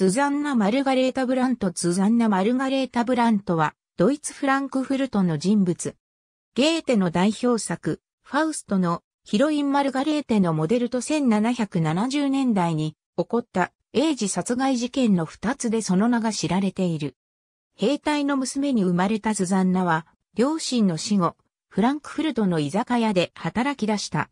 スザンナ・マルガレータ・ブラントスザンナ・マルガレータ・ブラントは、ドイツ・フランクフルトの人物。ゲーテの代表作、ファウストのヒロイン・マルガレーテのモデルと1770年代に起こった英治殺害事件の二つでその名が知られている。兵隊の娘に生まれたスザンナは、両親の死後、フランクフルトの居酒屋で働き出した。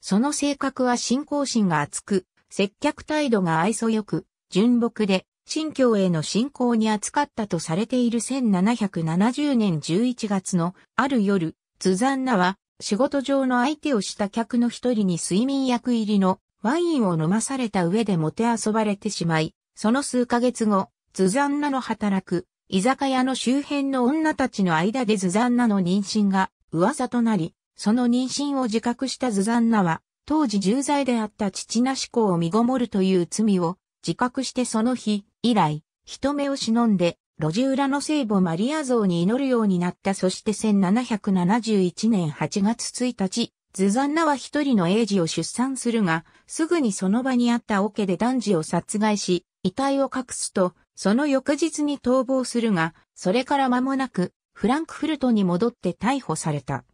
その性格は信仰心が厚く、接客態度が愛想よく、純木で、新教への信仰に扱ったとされている1770年11月のある夜、ズザンナは仕事上の相手をした客の一人に睡眠薬入りのワインを飲まされた上でもてあそばれてしまい、その数ヶ月後、ズザンナの働く居酒屋の周辺の女たちの間でズザンナの妊娠が噂となり、その妊娠を自覚したズザンナは、当時重罪であった父なし子を見ごもるという罪を自覚してその日以来、人目を忍んで、路地裏の聖母マリア像に祈るようになった。そして1771年8月1日、ズザンナは一人の英児を出産するが、すぐにその場にあった桶で男児を殺害し、遺体を隠すと、その翌日に逃亡するが、それから間もなく、フランクフルトに戻って逮捕された。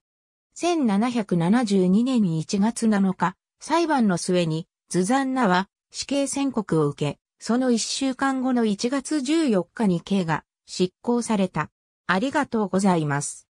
1772年1月7日、裁判の末に、ズザンナは、死刑宣告を受け、その1週間後の1月14日に刑が執行された。ありがとうございます。